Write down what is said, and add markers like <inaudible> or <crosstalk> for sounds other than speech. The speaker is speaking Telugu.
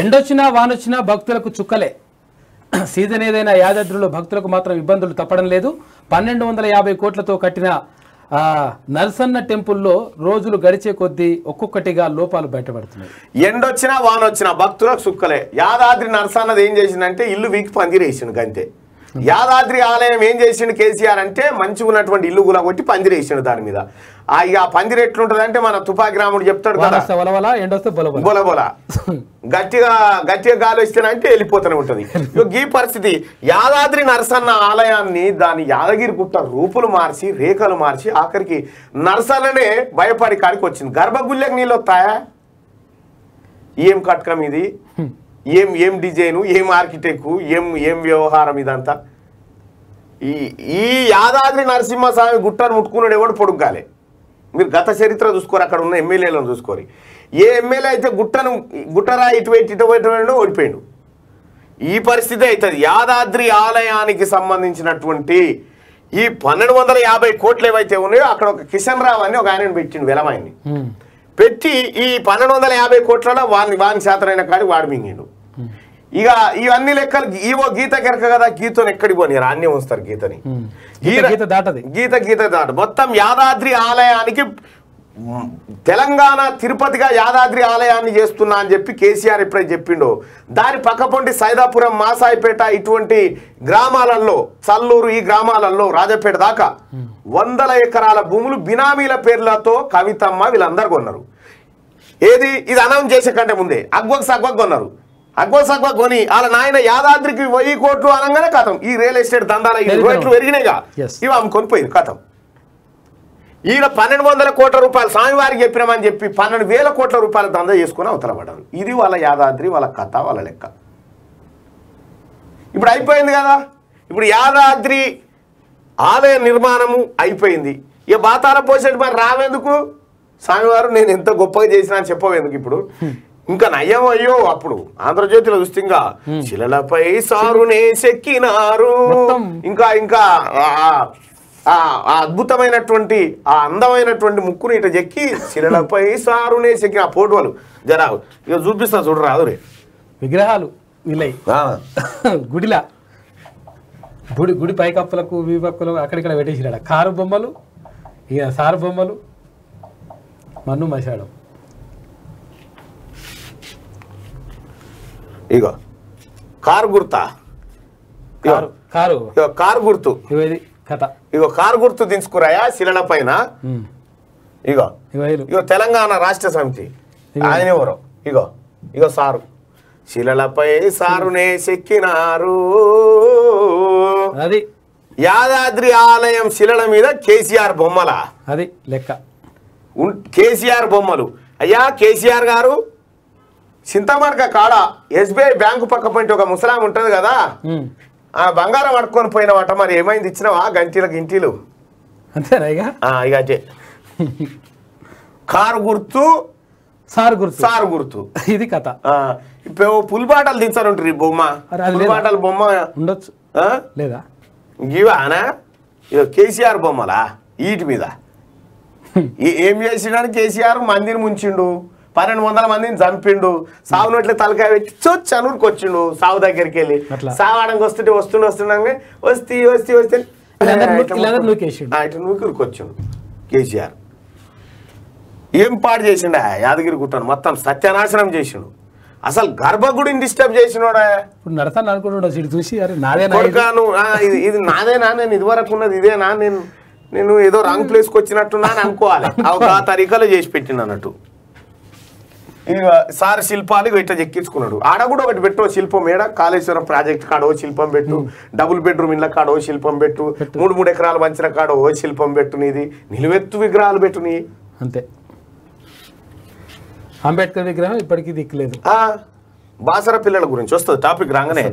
ఎండొచ్చినా వానొచ్చినా భక్తులకు చుక్కలే సీజన్ ఏదైనా యాదాద్రిలో భక్తులకు మాత్రం ఇబ్బందులు తప్పడం లేదు పన్నెండు వందల యాభై కోట్లతో కట్టిన నరసన్న టెంపుల్లో రోజులు గడిచే కొద్దీ ఒక్కొక్కటిగా లోపాలు బయటపడుతున్నాయి ఎండొచ్చినా వానొచ్చినా భక్తులకు చుక్కలే యాదాద్రి నర్సన్నది ఏం చేసిందంటే ఇల్లు వీక్ పందిరేసిండు అంతే యాదాద్రి ఆలయం ఏం చేసిండు కేసీఆర్ అంటే మంచి ఉన్నటువంటి ఇల్లు పందిరి పందిరేసిండు దాని మీద ఇక ఆ పందిరి ఎట్లుంటదంటే మన తుపాకి రాముడు చెప్తాడు బొలబొల <laughs> గట్టిగా గట్టిగా గాలి వస్తేనంటే వెళ్ళిపోతూనే ఉంటుంది ఈ పరిస్థితి యాదాద్రి నరసన్న ఆలయాన్ని దాని యాదగిరి గుట్ట రూపులు మార్చి రేఖలు మార్చి ఆఖరికి నరసన్ననే భయపడి కాడికి వచ్చింది గర్భగుళ్ళకి నీళ్ళు వస్తాయా ఏం కట్కం ఇది ఏం ఏం డిజైను ఏం ఆర్కిటెక్టు ఏం ఏం వ్యవహారం ఇదంతా ఈ ఈ యాదాద్రి నరసింహస్వామి గుట్టను ముట్టుకున్నాడు ఎవడు పొడుగ్గాలే మీరు గత చరిత్ర చూసుకోరు అక్కడ ఉన్న ఎమ్మెల్యేలను చూసుకోరు ఏ ఎమ్మెల్యే అయితే గుట్టను గుట్టరా ఇటు ఇటువైపు ఓడిపోయాడు ఈ పరిస్థితి అవుతుంది యాదాద్రి ఆలయానికి సంబంధించినటువంటి ఈ పన్నెండు వందల యాభై కోట్లు ఏవైతే ఉన్నాయో అక్కడ ఒక కిషన్ రావు అని ఒక ఆయనను పెట్టిండు వెలమాయిని పెట్టి ఈ పన్నెండు వందల యాభై కోట్లలో వాని వాని అయిన కానీ వాడు మింగిండు ఇక ఇవన్నీ లెక్కలు ఈవో గీత కెరక కదా గీతను ఎక్కడికి పోని రాన్యం ఉంచుతారు గీతని గీత దాటది గీత గీత దాట మొత్తం యాదాద్రి ఆలయానికి తెలంగాణ తిరుపతిగా యాదాద్రి ఆలయాన్ని చేస్తున్నా అని చెప్పి కేసీఆర్ ఎప్పుడైతే చెప్పిండో దాని పక్కపొంటి సైదాపురం మాసాయిపేట ఇటువంటి గ్రామాలలో చల్లూరు ఈ గ్రామాలలో రాజపేట దాకా వందల ఎకరాల భూములు బినామీల పేర్లతో కవితమ్మ వీళ్ళందరు కొన్నారు ఏది ఇది అనౌన్స్ చేసే కంటే ముందే అగ్వకు సగ్వకు కొన్నారు అగ్వసగ్వ కొని వాళ్ళ నాయన యాదాద్రికి వెయ్యి కోట్లు అనగానే కథం ఈ రియల్ ఎస్టేట్ దందాల కోట్లు పెరిగినాయిగా ఇవి ఆమె కొనిపోయింది కథం ఈయన పన్నెండు వందల కోట్ల రూపాయలు స్వామివారికి చెప్పినామని చెప్పి పన్నెండు వేల కోట్ల రూపాయల దంద చేసుకుని అవతలపడాను ఇది వాళ్ళ యాదాద్రి వాళ్ళ కథ వాళ్ళ లెక్క ఇప్పుడు అయిపోయింది కదా ఇప్పుడు యాదాద్రి ఆలయ నిర్మాణము అయిపోయింది ఇక బాతాల పోసేటి మరి రావేందుకు స్వామివారు నేను ఎంత గొప్పగా చేసినా అని చెప్పవేందుకు ఇప్పుడు hmm. ఇంకా నయం అయ్యో అప్పుడు ఆంధ్రజ్యోతిలో చూస్తే ఇంకా శిలలపై సారునే చెక్కినారు ఇంకా ఇంకా ఆ అద్భుతమైనటువంటి ఆ అందమైనటువంటి ముక్కుని ఇట చెక్కి శిలలపై సారునే చెక్కిన ఆ ఫోటోలు జరా ఇక చూపిస్తా చూడరా అదురే విగ్రహాలు <laughs> గుడిలా గుడి గుడి పైకప్పులకు వీపక్కులు అక్కడిక్కడ పెట్టేసినాడు కారు బొమ్మలు ఇక సారు బొమ్మలు మన్ను మసాడు ఇగో కారు గుర్తా కారు కారు గుర్తు ఇగో కారు గుర్తు దించుకురాయా శిలల పైన ఇగో ఇగో తెలంగాణ రాష్ట్ర సమితి ఆయన ఎవరు ఇగో ఇగో సారు శిలలపై సారునే చెక్కినారు అది యాదాద్రి ఆలయం శిలల మీద కేసీఆర్ బొమ్మల అది లెక్క కేసీఆర్ బొమ్మలు అయ్యా కేసీఆర్ గారు చింతమడక కాడ ఎస్బీఐ బ్యాంకు పక్క పోయింటి ఒక ముసలాం ఉంటుంది కదా ఆ బంగారం అడుక్కొని పోయినమాట మరి ఏమైంది ఇచ్చినావా గంటీల గింటీలు అంతేనా ఇక కారు గుర్తు సారు గుర్తు సారు గుర్తు ఇది కథ ఇప్పుడు పులిపాటలు దించారు ఈ బొమ్మ పులిపాటలు బొమ్మ ఉండొచ్చు లేదా ఇవానా ఇది కేసీఆర్ బొమ్మలా వీటి మీద ఏం చేసినాడు కేసీఆర్ మందిని ముంచిండు పన్నెండు వందల మందిని చంపిండు సావు నోట్లే తలకాయ పెట్టి చొచ్చి అనుడికి వచ్చిండు సావు దగ్గరికి వెళ్ళి సావడానికి వస్తుంటే వస్తుండే వస్తుండగా వస్తే వస్తే వస్తే ఇట్లా వచ్చిండు కేసీఆర్ ఏం పాడు చేసిండ యాదగిరి గుట్టను మొత్తం సత్యనాశనం చేసిండు అసలు గర్భగుడిని డిస్టర్బ్ చేసినోడా ఇది నడతాను అనుకుంటున్నాడు చూసి ఇది నాదేనా నేను ఇదివరకు ఉన్నది ఇదేనా నేను నేను ఏదో రాంగ్ ప్లేస్కి వచ్చినట్టున్నాను అనుకోవాలి <laughs> ఆ తరికలో చేసి పెట్టిన అన్నట్టు సార్ శిల్పాలు ఇట్లా చెక్కించుకున్నాడు ఆడ కూడా ఒకటి పెట్టు శిల్పం ఏడ కాళేశ్వరం ప్రాజెక్ట్ కాడో శిల్పం పెట్టు డబుల్ బెడ్రూమ్ ఇళ్ళ కాడో శిల్పం పెట్టు మూడు మూడు ఎకరాలు మంచిన కాడో శిల్పం పెట్టునిది నిలువెత్తు విగ్రహాలు పెట్టుని అంతే అంబేద్కర్ విగ్రహం ఇప్పటికీ దిక్కులేదు బాసర పిల్లల గురించి వస్తుంది టాపిక్ రాగానే